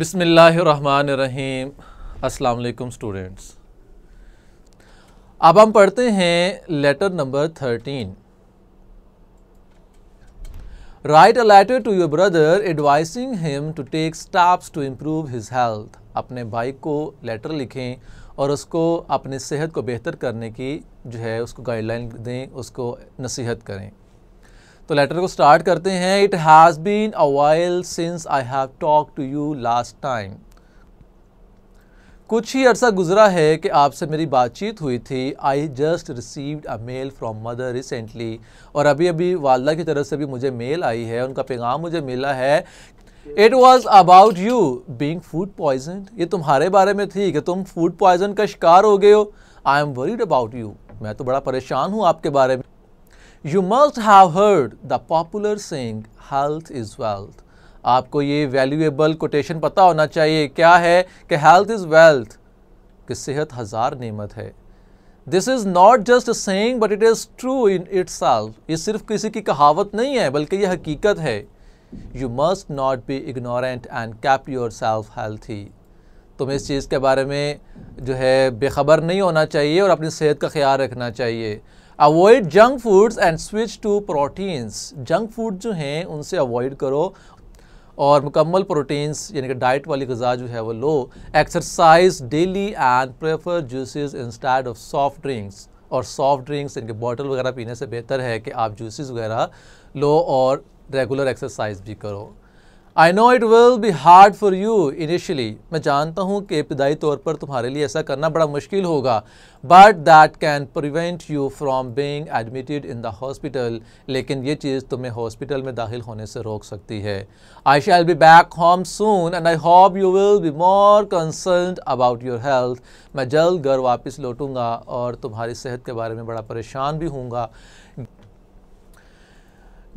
बिसमीम अस्सलाम स्टूडेंट्स अब हम पढ़ते हैं letter number thirteen write a letter to your brother advising him to take steps to improve his health अपने भाई को लेटर लिखें और उसको अपनी सेहत को बेहतर करने की जो है उसको गाइडलाइन दें उसको नसीहत करें तो लेटर को स्टार्ट करते हैं it has been a while since I have talk to you last time कुछ ही अरसा गुजरा है कि आपसे मेरी बातचीत हुई थी I just received a mail from mother recently और अभी अभी वालदा की तरफ से भी मुझे मेल आई है उनका पैगाम मुझे मिला है it was about you being food poison ये तुम्हारे बारे में थी कि तुम फूड पॉइजन का शिकार हो गए हो I am worried about you मैं तो बड़ा परेशान हूँ आपके बारे में you must have heard the popular saying health is wealth आपको ये वैल्यूएबल कोटेशन पता होना चाहिए क्या है कि हेल्थ इज़ वेल्थ कि सेहत हज़ार नेमत है this is not just saying but it is true in it ये सिर्फ किसी की कहावत नहीं है बल्कि ये हकीकत है you must not be ignorant and keep yourself healthy तुम्हें इस चीज़ के बारे में जो है बेखबर नहीं होना चाहिए और अपनी सेहत का ख्याल रखना चाहिए avoid junk foods and switch to proteins junk food जो हैं उनसे अवॉइड करो और मुकम्मल प्रोटीन्स यानी कि डाइट वाली गज़ा जो है वो लो exercise daily and prefer juices instead of soft drinks और सॉफ्ट ड्रिंक्स यानी कि बॉटल वगैरह पीने से बेहतर है कि आप जूसेस वगैरह लो और रेगुलर एक्सरसाइज भी करो I know it will be hard for you initially मैं जानता हूँ कि इब्तदाई तौर पर तुम्हारे लिए ऐसा करना बड़ा मुश्किल होगा but that can prevent you from being admitted in the hospital लेकिन ये चीज़ तुम्हें हॉस्पिटल में दाखिल होने से रोक सकती है I shall be back home soon and I hope you will be more concern about your health मैं जल्द घर वापस लौटूंगा और तुम्हारी सेहत के बारे में बड़ा परेशान भी हूँगा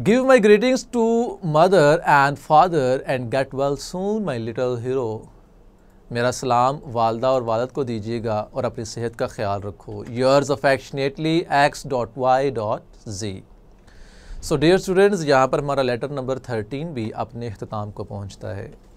Give my greetings to mother and father and get well soon my little hero. मेरा सलाम वालदा और वालद को दीजिएगा और अपनी सेहत का ख्याल रखो yours affectionately X dot Y dot G so dear students यहाँ पर हमारा लेटर नंबर थर्टीन भी अपने अख्ताम को पहुँचता है